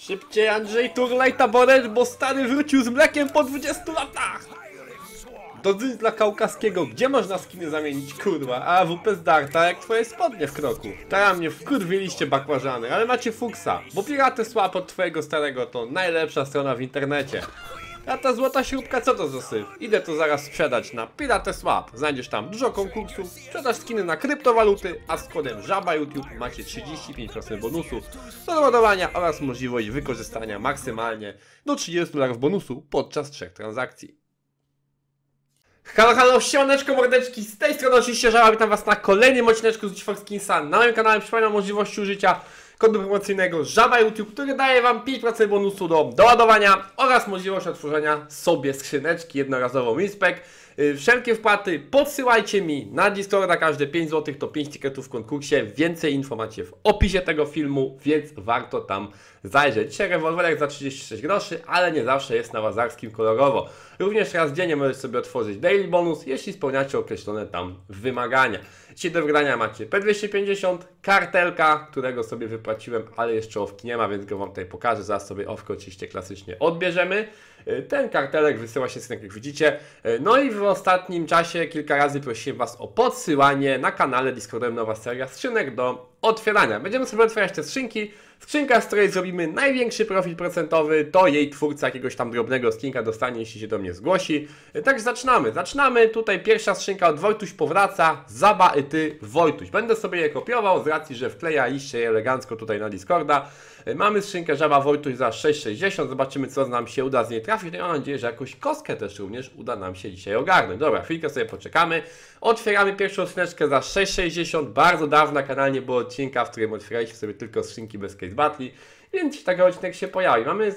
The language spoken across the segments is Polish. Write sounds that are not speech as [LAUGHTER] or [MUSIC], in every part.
Szybciej Andrzej Turlaj taboret, bo stary wrócił z mlekiem po 20 latach! Dodzy dla Kaukaskiego, gdzie można skiny zamienić, kurwa? A WP z Darta jak twoje spodnie w kroku. Teraz mnie wkurwiliście bakłażany, ale macie fuksa, bo Piraty Swap od twojego starego to najlepsza strona w internecie. A ta złota śrubka co to za syf? Idę to zaraz sprzedać na Pirates Lab. Znajdziesz tam dużo konkursów, sprzedaż skiny na kryptowaluty, a z kodem żaba YouTube macie 35% bonusu do doładowania oraz możliwość wykorzystania maksymalnie do 30 dolarów bonusu podczas trzech transakcji. Halo, halo, siemaneczko, mordeczki, z tej strony oczywiście Żaba, witam was na kolejnym odcineczku z GeForce Kinsa na moim kanale, przypominam możliwości użycia kodu promocyjnego Żaba YouTube, który daje Wam 5% bonusu do doładowania oraz możliwość otworzenia sobie skrzyneczki jednorazową Inspec. Y, wszelkie wpłaty podsyłajcie mi na Discorda, każde 5 zł to 5 tiketów w konkursie. Więcej informacji w opisie tego filmu, więc warto tam zajrzeć. Dzisiaj rewolwerek za 36 groszy, ale nie zawsze jest na wazarskim kolorowo. Również raz dziennie możecie sobie otworzyć daily bonus, jeśli spełniacie określone tam wymagania. Dzisiaj do wygrania macie P250, kartelka, którego sobie wypłaciłem, ale jeszcze owki nie ma, więc go Wam tutaj pokażę. Zaraz sobie owkę oczywiście klasycznie odbierzemy. Y, ten kartelek wysyła się z jak widzicie. Y, no i w ostatnim czasie kilka razy prosiłem Was o podsyłanie na kanale Discordem Nowa Seria skrzynek do otwierania. Będziemy sobie otwierać te skrzynki. Skrzynka, z której zrobimy największy profit procentowy, to jej twórca jakiegoś tam drobnego skinka dostanie, jeśli się do mnie zgłosi. Także zaczynamy. Zaczynamy. Tutaj pierwsza skrzynka od Wojtuś powraca. Zaba i ty Wojtuś. Będę sobie je kopiował z racji, że wkleja je elegancko tutaj na Discorda. E, mamy skrzynkę Żaba Wojtuś za 6,60. Zobaczymy, co nam się uda z niej trafić. No i mam nadzieję, że jakąś kostkę też również uda nam się dzisiaj ogarnąć. Dobra, chwilkę sobie poczekamy. Otwieramy pierwszą skrzyneczkę za 6,60. Bardzo dawno na kanalnie było odcinka, w którym otwieraliśmy sobie tylko skrzynki bez case battle, więc taki odcinek się pojawi. Mamy,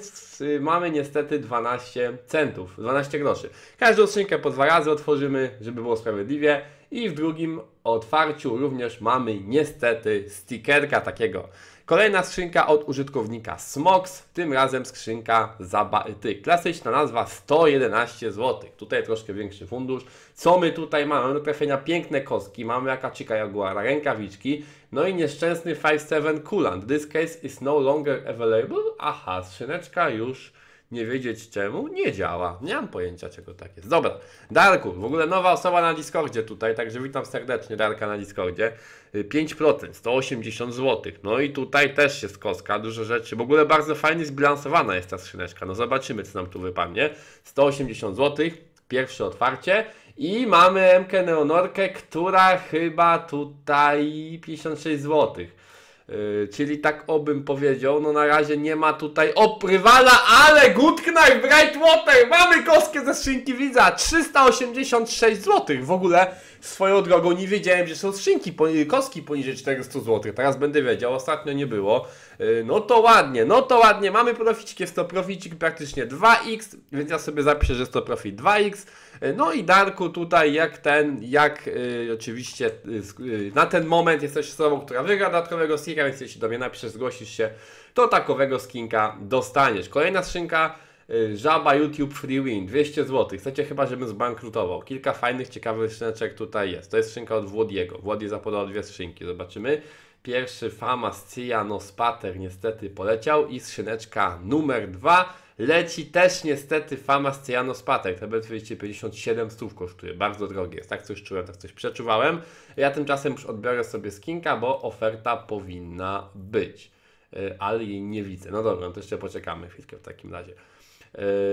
mamy niestety 12 centów, 12 groszy. Każdą skrzynkę po dwa razy otworzymy, żeby było sprawiedliwie. I w drugim otwarciu również mamy niestety stickerka takiego. Kolejna skrzynka od użytkownika Smox, tym razem skrzynka ty, klasyczna nazwa 111 zł. Tutaj troszkę większy fundusz. Co my tutaj mamy? Mamy do trafienia piękne kostki, mamy Akaczyka Jaguara, rękawiczki, no i nieszczęsny 5-7 Coolant. This case is no longer available. Aha, skrzyneczka już nie wiedzieć czemu, nie działa. Nie mam pojęcia, czego tak jest. Dobra, Darku, w ogóle nowa osoba na Discordzie tutaj, także witam serdecznie Darka na Discordzie. 5%, 180 zł. No i tutaj też jest koska, dużo rzeczy. W ogóle bardzo fajnie zbilansowana jest ta skrzyneczka. No zobaczymy, co nam tu wypadnie. 180 zł, pierwsze otwarcie. I mamy MK Neonorkę, która chyba tutaj 56 złotych. Yy, czyli tak obym powiedział, no na razie nie ma tutaj oprywala, ale Goodknife Brightwater! Mamy kostkę ze skrzynki widza, 386 zł w ogóle. Swoją drogą nie wiedziałem, że są skrzynki, poni kostki poniżej 400 zł. Teraz będę wiedział, ostatnio nie było. Y, no to ładnie, no to ładnie. Mamy proficik, jest to proficik praktycznie 2x, więc ja sobie zapiszę, że jest to profit 2x. Y, no i Darku tutaj jak ten, jak y, oczywiście y, y, na ten moment jesteś osobą, która wygra dodatkowego skinka, więc jeśli do mnie napiszesz, zgłosisz się, to takowego skinka dostaniesz. Kolejna skrzynka Y, żaba YouTube Free Win, 200 zł. Chcecie chyba, żebym zbankrutował. Kilka fajnych, ciekawych skrzyneczek tutaj jest. To jest skrzynka od Włodiego. Włodie zapodał dwie skrzynki, zobaczymy. Pierwszy Famas Cyjanospater niestety poleciał i skrzyneczka numer dwa leci też niestety Famas Cyjanospater. To B257 stów kosztuje, bardzo drogie jest. Tak coś czułem, tak coś przeczuwałem. Ja tymczasem już odbiorę sobie skinka, bo oferta powinna być. Y, ale jej nie widzę. No dobra, no to jeszcze poczekamy chwilkę w takim razie.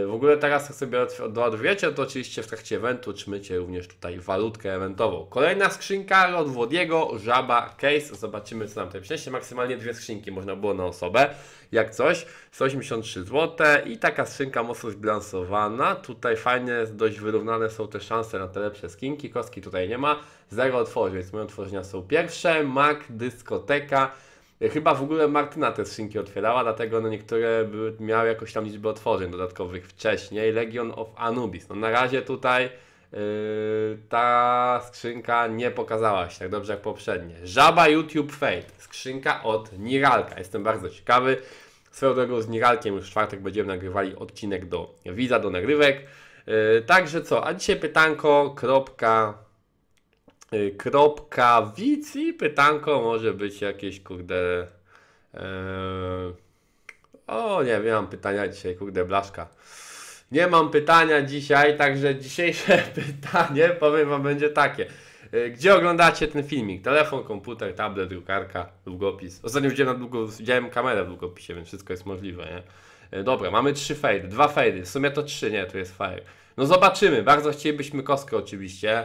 Yy, w ogóle teraz jak sobie odładujecie, to oczywiście w trakcie eventu trzymycie również tutaj walutkę eventową. Kolejna skrzynka od Włodiego, żaba, case. Zobaczymy co nam tutaj przyniesie. Maksymalnie dwie skrzynki można było na osobę. Jak coś, 183 zł i taka skrzynka mocno zbilansowana. Tutaj fajnie, dość wyrównane są te szanse na te lepsze skinki. Kostki tutaj nie ma. Zero otworzy, więc moje otworzenia są pierwsze. Mac, dyskoteka. Chyba w ogóle Martyna te skrzynki otwierała, dlatego no niektóre miały jakąś tam liczbę otworzeń dodatkowych wcześniej. Legion of Anubis. No na razie tutaj yy, ta skrzynka nie pokazała się tak dobrze jak poprzednie. Żaba YouTube Fate. Skrzynka od Niralka. Jestem bardzo ciekawy. Swoją drogą z Niralkiem już w czwartek będziemy nagrywali odcinek do widza, do nagrywek. Yy, także co, a dzisiaj pytanko, kropka, E, kropka widz i pytanko może być jakieś kurde e, o nie wiem, mam pytania dzisiaj kurde blaszka nie mam pytania dzisiaj, także dzisiejsze [LAUGHS] pytanie powiem wam będzie takie e, gdzie oglądacie ten filmik? Telefon, komputer, tablet, drukarka, długopis. Ostatnio widziałem, długo, widziałem kamerę w długopis, więc wszystko jest możliwe, nie? Dobra, mamy trzy fade, dwa fade, w sumie to trzy, nie, tu jest fire. No zobaczymy, bardzo chcielibyśmy kostkę oczywiście.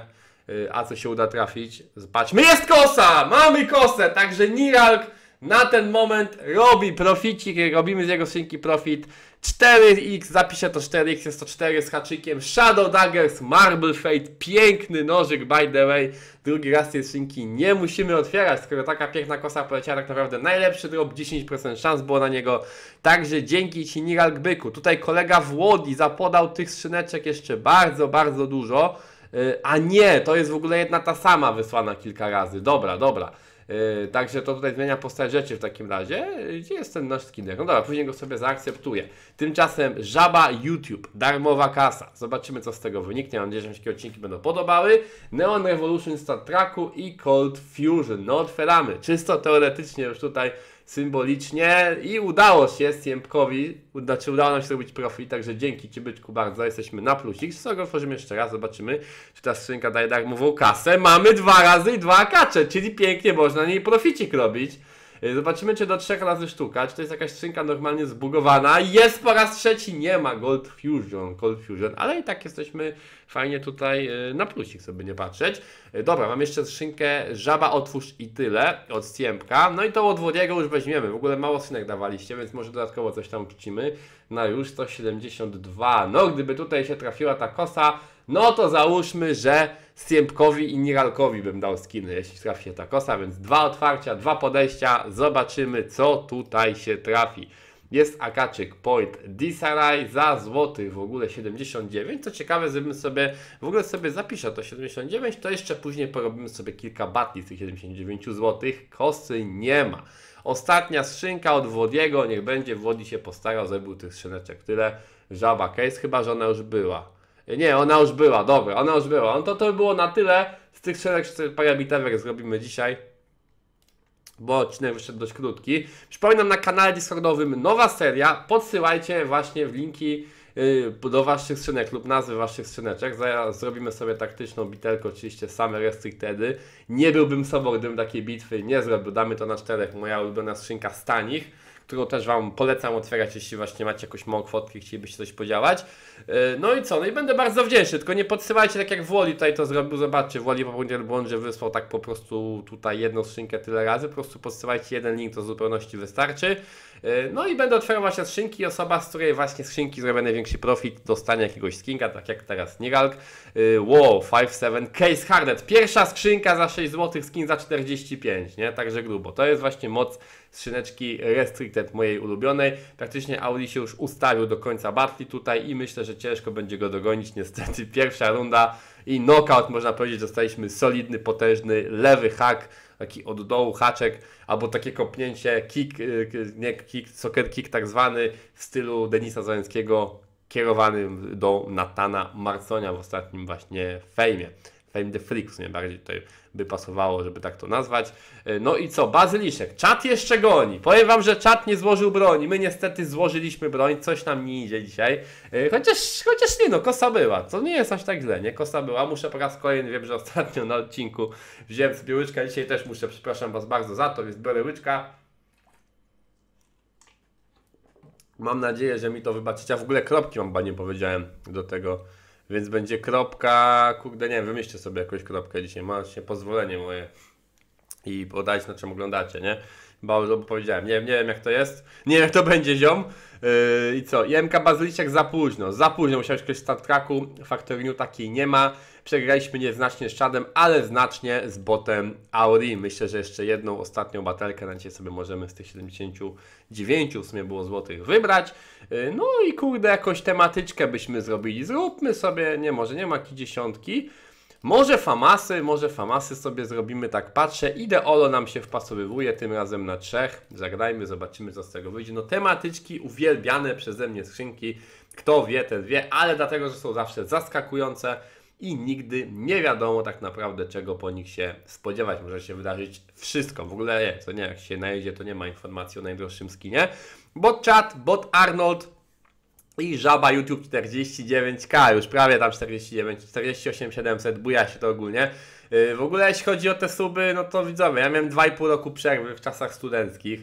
Y, a co się uda trafić? Zobaczmy, jest kosa! Mamy kosę! Także Niralk na ten moment robi proficik, robimy z jego skrzynki profit 4x, zapiszę to 4x, jest to 4 z haczykiem, Shadow Daggers, Marble Fate, piękny nożyk by the way, drugi raz tej skrzynki nie musimy otwierać, skoro taka piękna kosa poleciała tak naprawdę najlepszy drop, 10% szans było na niego, także dzięki Ci Niralk Byku, tutaj kolega Włodi zapodał tych skrzyneczek jeszcze bardzo, bardzo dużo, Y, a nie, to jest w ogóle jedna ta sama wysłana kilka razy. Dobra, dobra. Y, także to tutaj zmienia postać rzeczy w takim razie. Gdzie jest ten nasz skinek? No dobra, później go sobie zaakceptuję. Tymczasem żaba YouTube, darmowa kasa. Zobaczymy co z tego wyniknie. Mam nadzieję, że mi się odcinki będą podobały. Neon Revolution Star Tracku i Cold Fusion. No otwieramy. Czysto teoretycznie już tutaj symbolicznie i udało się Siemkowi, znaczy udało nam się zrobić profil, także dzięki Ci byczku bardzo, jesteśmy na plusik, z tego otworzymy jeszcze raz, zobaczymy, czy ta skrzynka daje darmową kasę, mamy dwa razy i dwa kacze, czyli pięknie można na niej proficik robić. Y, zobaczymy, czy do trzech razy sztuka, czy to jest jakaś skrzynka normalnie zbugowana. Jest po raz trzeci, nie ma Gold Fusion, Gold Fusion, ale i tak jesteśmy fajnie tutaj e, na plusik sobie nie patrzeć. E, dobra, mam jeszcze skrzynkę żaba, otwórz i tyle od Ciemka. No i to od już weźmiemy. W ogóle mało synek dawaliście, więc może dodatkowo coś tam wrzucimy. Na już 172. No, gdyby tutaj się trafiła ta kosa, no to załóżmy, że Stiempkowi i Niralkowi bym dał skiny, jeśli trafi się ta kosa, więc dwa otwarcia, dwa podejścia, zobaczymy co tutaj się trafi jest Akaczyk Point Disarray za złotych w ogóle 79. Co ciekawe, żebym sobie w ogóle sobie zapisał to 79, to jeszcze później porobimy sobie kilka batli z tych 79 złotych. Kosy nie ma. Ostatnia skrzynka od Wodiego niech będzie Włodzi się postarał, żeby tych skrzyneczek tyle. Żaba case, chyba że ona już była. Nie, ona już była, dobra, ona już była. on no to to było na tyle z tych skrzynek, które parę bitemek zrobimy dzisiaj bo odcinek wyszedł dość krótki. Przypominam, na kanale Discordowym nowa seria. Podsyłajcie właśnie w linki y, do waszych skrzynek lub nazwy waszych skrzyneczek. Zaraz zrobimy sobie taktyczną bitelkę, oczywiście same restrictedy. Nie byłbym sobą, gdybym takiej bitwy nie zrobił. Damy to na czterech. Moja ulubiona skrzynka Stanich którą też Wam polecam otwierać, jeśli właśnie macie jakąś małą kwotkę i chcielibyście coś podziałać. E, no i co? No i będę bardzo wdzięczny, tylko nie podsyłajcie tak jak Woli tutaj to zrobił. Zobaczcie, Woli popełnił błąd, że wysłał tak po prostu tutaj jedną skrzynkę tyle razy. Po prostu podsyłajcie jeden link, to w zupełności wystarczy. E, no i będę otwierał właśnie skrzynki i osoba, z której właśnie skrzynki zrobię największy profit, dostanie jakiegoś skinka, tak jak teraz Niralk. E, wow, 5-7 Case Harnet. Pierwsza skrzynka za 6 zł, skin za 45, nie? Także grubo. To jest właśnie moc skrzyneczki Restrict mojej ulubionej. Praktycznie Audi się już ustawił do końca Bartli tutaj i myślę, że ciężko będzie go dogonić. Niestety [LAUGHS] pierwsza runda i knockout można powiedzieć, dostaliśmy solidny, potężny lewy hak taki od dołu haczek, albo takie kopnięcie kick, y, nie kick, soccer kick tak zwany w stylu Denisa Załęckiego kierowany do Natana Marconia w ostatnim właśnie fejmie. Fame the Freaks, nie bardziej tutaj by pasowało, żeby tak to nazwać. E, no i co, Bazyliszek, czat jeszcze goni. Powiem wam, że czat nie złożył broni. My niestety złożyliśmy broń, coś nam nie idzie dzisiaj. E, chociaż, chociaż nie no, kosa była. Co nie jest aż tak źle, nie? Kosa była. Muszę po raz kolejny, wiem, że ostatnio na odcinku wziąłem sobie łyczka. Dzisiaj też muszę, przepraszam was bardzo za to, więc biorę łyczka. Mam nadzieję, że mi to wybaczycie. A w ogóle kropki mam, chyba nie powiedziałem do tego więc będzie kropka, kurde, nie wiem, wymyślcie sobie jakąś kropkę dzisiaj, macie pozwolenie moje i podajcie na czym oglądacie, nie? Bo, bo powiedziałem, nie, nie wiem jak to jest, nie wiem jak to będzie ziom, Yy, I co? Jemka Bazyliczek za późno. Za późno musiałeś ktoś w StarTraku. Factory New takiej nie ma. Przegraliśmy nieznacznie z Chadem, ale znacznie z botem Auri. Myślę, że jeszcze jedną ostatnią batelkę na dzisiaj sobie możemy z tych 79 w sumie było złotych wybrać. Yy, no i kurde, jakąś tematyczkę byśmy zrobili. Zróbmy sobie, nie może, nie ma jakiej dziesiątki. Może famasy, może famasy sobie zrobimy, tak patrzę. Ideolo nam się wpasowywuje, tym razem na trzech. Zagrajmy, zobaczymy co z tego wyjdzie. No tematyczki uwielbiane przeze mnie skrzynki. Kto wie, ten wie, ale dlatego, że są zawsze zaskakujące i nigdy nie wiadomo tak naprawdę czego po nich się spodziewać. Może się wydarzyć wszystko, w ogóle nie, co nie, jak się najedzie to nie ma informacji o najdroższym skinie. Bot chat, bot Arnold, i żaba YouTube 49k, już prawie tam 49, 48 700, buja się to ogólnie. Y, w ogóle jeśli chodzi o te suby, no to widzowie, ja miałem 2,5 roku przerwy w czasach studenckich.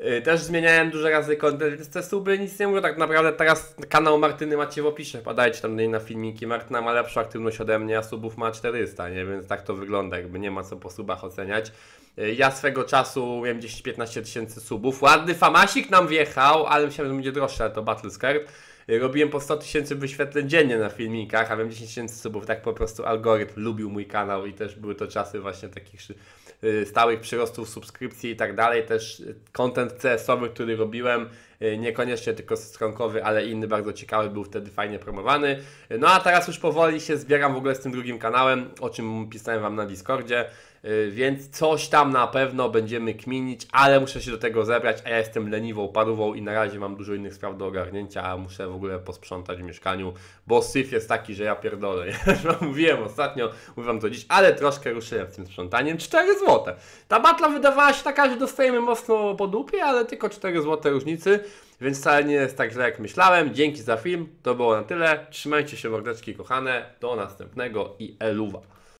Y, też zmieniałem dużo razy kontent z testu, by nic nie mówię. Tak naprawdę teraz kanał Martyny macie w opisie. Podajcie tam na filmiki. Martyna ma lepszą aktywność ode mnie, a subów ma 400, nie? Więc tak to wygląda, jakby nie ma co po subach oceniać. Y, ja swego czasu miałem 10-15 tysięcy subów. Ładny famasik nam wjechał, ale myślałem, że będzie droższe, ale to Battlescard. Y, robiłem po 100 tysięcy wyświetleń dziennie na filmikach, a miałem 10 tysięcy subów. Tak po prostu algorytm lubił mój kanał i też były to czasy właśnie takich Y, stałych przyrostów subskrypcji i tak dalej, też content CS-owy, który robiłem, y, niekoniecznie tylko stronkowy, ale inny bardzo ciekawy, był wtedy fajnie promowany. No a teraz już powoli się zbieram w ogóle z tym drugim kanałem, o czym pisałem Wam na Discordzie. Y, więc coś tam na pewno będziemy kminić, ale muszę się do tego zebrać, a ja jestem leniwą parową i na razie mam dużo innych spraw do ogarnięcia, a muszę w ogóle posprzątać w mieszkaniu, bo syf jest taki, że ja pierdolę. [LAUGHS] Ja już mówiłem ostatnio, mówię wam to dziś, ale troszkę ruszyłem z tym sprzątaniem. 4 zł. Ta batla wydawała się taka, że dostajemy mocno po dupie, ale tylko 4 zł różnicy, więc wcale nie jest tak źle jak myślałem. Dzięki za film, to było na tyle. Trzymajcie się mordeczki kochane, do następnego i eluwa.